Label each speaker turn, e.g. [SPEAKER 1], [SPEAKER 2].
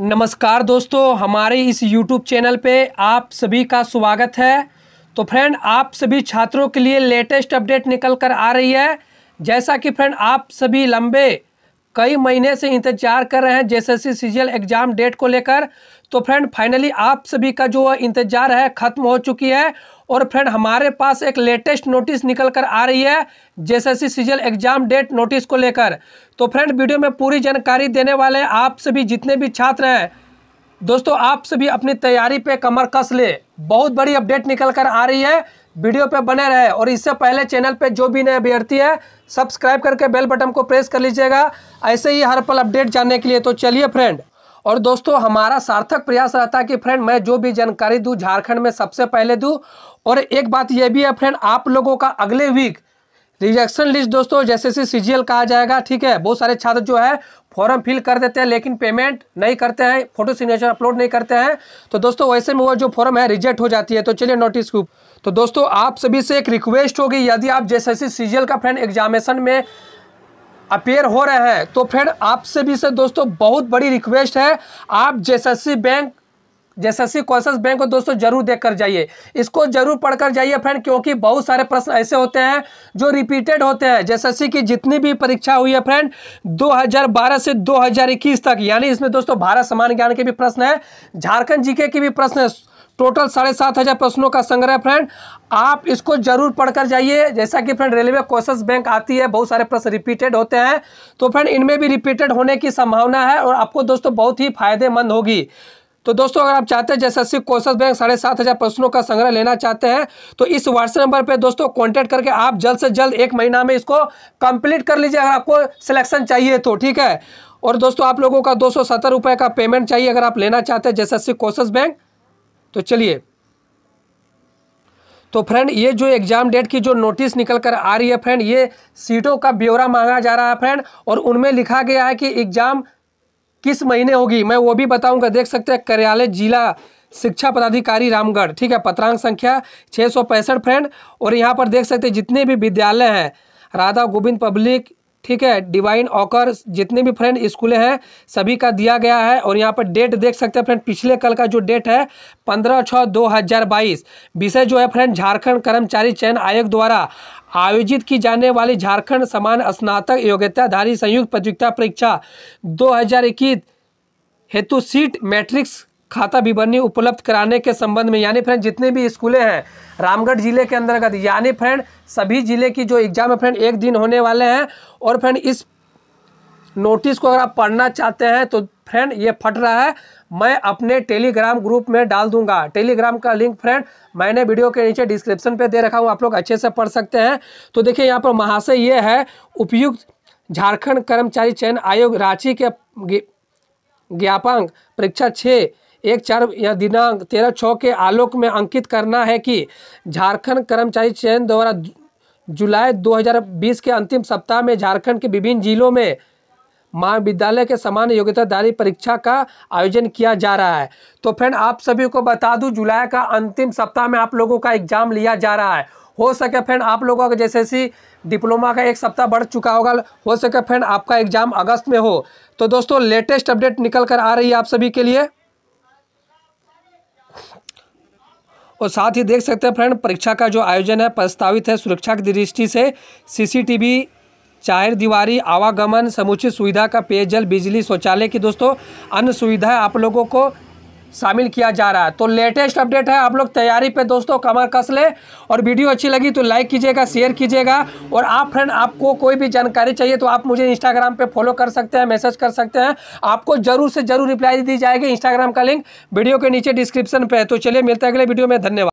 [SPEAKER 1] नमस्कार दोस्तों हमारे इस YouTube चैनल पे आप सभी का स्वागत है तो फ्रेंड आप सभी छात्रों के लिए लेटेस्ट अपडेट निकल कर आ रही है जैसा कि फ्रेंड आप सभी लंबे कई महीने से इंतजार कर रहे हैं जेएसएससी सीजीएल एग्जाम डेट को लेकर तो फ्रेंड फाइनली आप सभी का जो इंतजार है खत्म हो चुकी है और फ्रेंड हमारे पास एक लेटेस्ट नोटिस निकल कर आ रही है JSSC CGL exam date notice को लेकर तो फ्रेंड वीडियो में पूरी जानकारी देने वाले आप सभी जितने भी छात्र हैं दोस्तों आप सभी अपनी तैयारी पे कमर कस ले बहुत बड़ी अपडेट निकल कर आ रही है वीडियो पे बने रहे और इससे पहले चैनल पे जो भी नए अभ्यर्थी है सब्सक्राइब करके बेल बटन को प्रेस कर लीजिएगा ऐसे ही हर पल अपडेट जानने के लिए तो चलिए फ्रेंड और दोस्तों हमारा सार्थक प्रयास रहता है कि फ्रेंड मैं जो भी जानकारी दूँ झारखंड में सबसे पहले दूँ और एक बात यह भी है फ्रेंड आप लोगों का अगले वीक रिजेक्शन लिस्ट दोस्तों जैसे से सी कहा जाएगा ठीक है बहुत सारे छात्र जो है फॉर्म फिल कर देते हैं लेकिन पेमेंट नहीं करते हैं फोटो सिग्नेचर अपलोड नहीं करते हैं तो दोस्तों वैसे में वो जो फॉर्म है रिजेक्ट हो जाती है तो चलिए नोटिस ग्रुप तो दोस्तों आप सभी से एक रिक्वेस्ट होगी यदि आप जैसे सी का फ्रेंड एग्जामिनेशन में अपेयर हो रहे हैं तो फ्रेंड आप सभी से दोस्तों बहुत बड़ी रिक्वेस्ट है आप जैसे बैंक जैसे क्वेश्चन बैंक को दोस्तों जरूर देख कर जाइए इसको जरूर पढ़कर जाइए फ्रेंड क्योंकि बहुत सारे प्रश्न ऐसे होते हैं जो रिपीटेड होते हैं जेएसएससी की जितनी भी परीक्षा हुई है फ्रेंड 2012 से 2021 तक यानी इसमें दोस्तों भारत समान ज्ञान के भी प्रश्न है झारखंड जीके के भी प्रश्न है टोटल साढ़े सात हज़ार प्रश्नों का संग्रह फ्रेंड आप इसको जरूर पढ़कर जाइए जैसा कि फ्रेंड रेलवे क्वेश्चन बैंक आती है बहुत सारे प्रश्न रिपीटेड होते हैं तो फ्रेंड इनमें भी रिपीटेड होने की संभावना है और आपको दोस्तों बहुत ही फायदेमंद होगी तो दोस्तों अगर आप चाहते हैं जैसे कोशस बैंक साढ़े सात हज़ार प्रश्नों का संग्रह लेना चाहते हैं तो इस व्हाट्सएप नंबर पे दोस्तों कांटेक्ट करके आप जल्द से जल्द एक महीना में इसको कंप्लीट कर लीजिए अगर आपको सिलेक्शन चाहिए तो ठीक है और दोस्तों आप लोगों का दो सौ का पेमेंट चाहिए अगर आप लेना चाहते हैं जैसे कोर्सेज बैंक तो चलिए तो फ्रेंड ये जो एग्ज़ाम डेट की जो नोटिस निकल कर आ रही है फ्रेंड ये सीटों का ब्यौरा मांगा जा रहा है फ्रेंड और उनमें लिखा गया है कि एग्ज़ाम किस महीने होगी मैं वो भी बताऊंगा देख सकते हैं कार्यालय जिला शिक्षा पदाधिकारी रामगढ़ ठीक है पत्रांक संख्या छः सौ पैंसठ फ्रेंड और यहाँ पर देख सकते हैं जितने भी विद्यालय हैं राधा गोविंद पब्लिक ठीक है डिवाइन ऑकर जितने भी फ्रेंड स्कूलें हैं सभी का दिया गया है और यहाँ पर डेट देख सकते हैं फ्रेंड पिछले कल का जो डेट है पंद्रह छः दो हज़ार बाईस विषय जो है फ्रेंड झारखंड कर्मचारी चयन आयोग द्वारा आयोजित की जाने वाली झारखंड समान स्नातक योग्यताधारी संयुक्त प्रतियोगिता परीक्षा दो हेतु सीट मैट्रिक्स खाता विवरणी उपलब्ध कराने के संबंध में यानी फ्रेंड जितने भी स्कूलें हैं रामगढ़ जिले के अंतर्गत यानी फ्रेंड सभी जिले की जो एग्जाम है फ्रेंड एक दिन होने वाले हैं और फ्रेंड इस नोटिस को अगर आप पढ़ना चाहते हैं तो फ्रेंड ये फट रहा है मैं अपने टेलीग्राम ग्रुप में डाल दूंगा टेलीग्राम का लिंक फ्रेंड मैंने वीडियो के नीचे डिस्क्रिप्शन पे दे रखा हूँ आप लोग अच्छे से पढ़ सकते हैं तो देखिए यहाँ पर महाशय ये है उपयुक्त झारखंड कर्मचारी चयन आयोग रांची के ज्ञापांक परीक्षा छः एक चार या दिनांक तेरह छः के आलोक में अंकित करना है कि झारखंड कर्मचारी चयन द्वारा जुलाई 2020 के अंतिम सप्ताह में झारखंड के विभिन्न जिलों में महाविद्यालय के समान योग्यताधारी परीक्षा का आयोजन किया जा रहा है तो फ्रेंड आप सभी को बता दूं जुलाई का अंतिम सप्ताह में आप लोगों का एग्जाम लिया जा रहा है हो सके फ्रेंड आप लोगों का जैसे सी डिप्लोमा का एक सप्ताह बढ़ चुका होगा हो सके फ्रेंड आपका एग्जाम अगस्त में हो तो दोस्तों लेटेस्ट अपडेट निकल कर आ रही है आप सभी के लिए और साथ ही देख सकते हैं फ्रेंड परीक्षा का जो आयोजन है प्रस्तावित है सुरक्षा की दृष्टि से सीसीटीवी चार दीवारी आवागमन समुचित सुविधा का पेयजल बिजली शौचालय की दोस्तों अन्य सुविधाएं आप लोगों को शामिल किया जा रहा है तो लेटेस्ट अपडेट है आप लोग तैयारी पे दोस्तों कमर कस ले और वीडियो अच्छी लगी तो लाइक कीजिएगा शेयर कीजिएगा और आप फ्रेंड आपको कोई भी जानकारी चाहिए तो आप मुझे इंस्टाग्राम पे फॉलो कर सकते हैं मैसेज कर सकते हैं आपको ज़रूर से ज़रूर रिप्लाई दी जाएगी इंस्टाग्राम का लिंक वीडियो के नीचे डिस्क्रिप्शन पर है तो चलिए मिलते हैं अगले वीडियो में धन्यवाद